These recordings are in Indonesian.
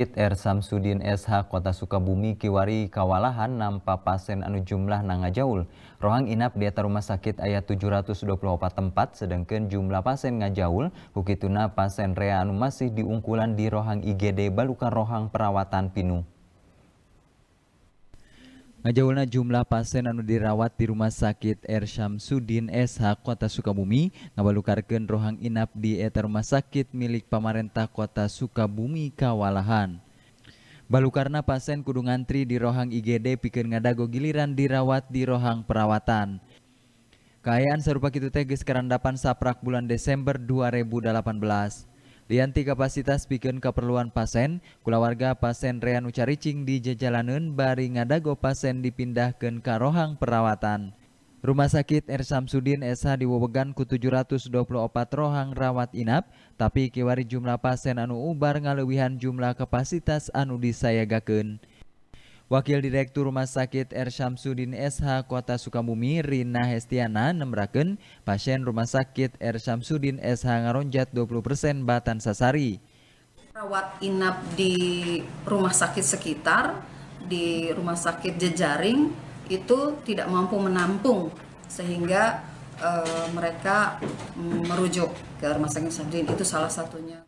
R. Samsudin SH Kota Sukabumi Kiwari Kawalahan nampak pasien anu jumlah nanga jaul. Rohang inap di atas rumah sakit ayat 724 tempat sedangkan jumlah pasien ngajaul hukituna pasien rea anu masih diungkulan di rohang IGD balukan rohang perawatan pinu. Ngajawulna jumlah pasien anu dirawat di Rumah Sakit R er Syamsuddin SH Kota Sukabumi ngabalukarkeun rohang inap di eta rumah sakit milik pemerintah Kota Sukabumi kawalahan. Balukarna pasien kudu ngantri di rohang IGD nggak ngadago giliran dirawat di rohang perawatan. Kayaan serupa kitu tegas geus karandapan saprak bulan Desember 2018. Lianti kapasitas bikin keperluan pasien, kulawarga pasien Rean Ucaricing di jajalaneun bari ngadago pasien dipindahkan ke rohang perawatan. Rumah sakit R. Samsudin SH Wobegan ku 724 rohang rawat inap, tapi kiwari jumlah pasien anu ubar ngalewihan jumlah kapasitas anu disayagakan. Wakil Direktur Rumah Sakit R. Syamsuddin SH Kota Sukabumi Rina Hestiana nemraken pasien Rumah Sakit R. Syamsuddin SH ngaronjat 20% batan sasari. Rawat inap di rumah sakit sekitar, di rumah sakit jejaring itu tidak mampu menampung sehingga e, mereka mm, merujuk ke rumah sakit Syamsuddin itu salah satunya.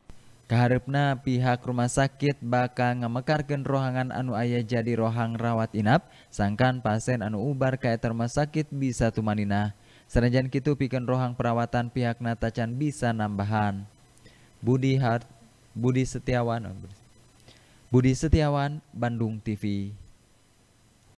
Keharapna pihak rumah sakit bakal ngamekarkan rohangan anu ayah jadi rohang rawat inap, sangkan pasien anu ubar ke rumah sakit bisa tumanina. Serenjan kitu pikan rohang perawatan pihak natacan bisa nambahan. Budi Hart, Budi Setiawan, Budi Setiawan, Bandung TV.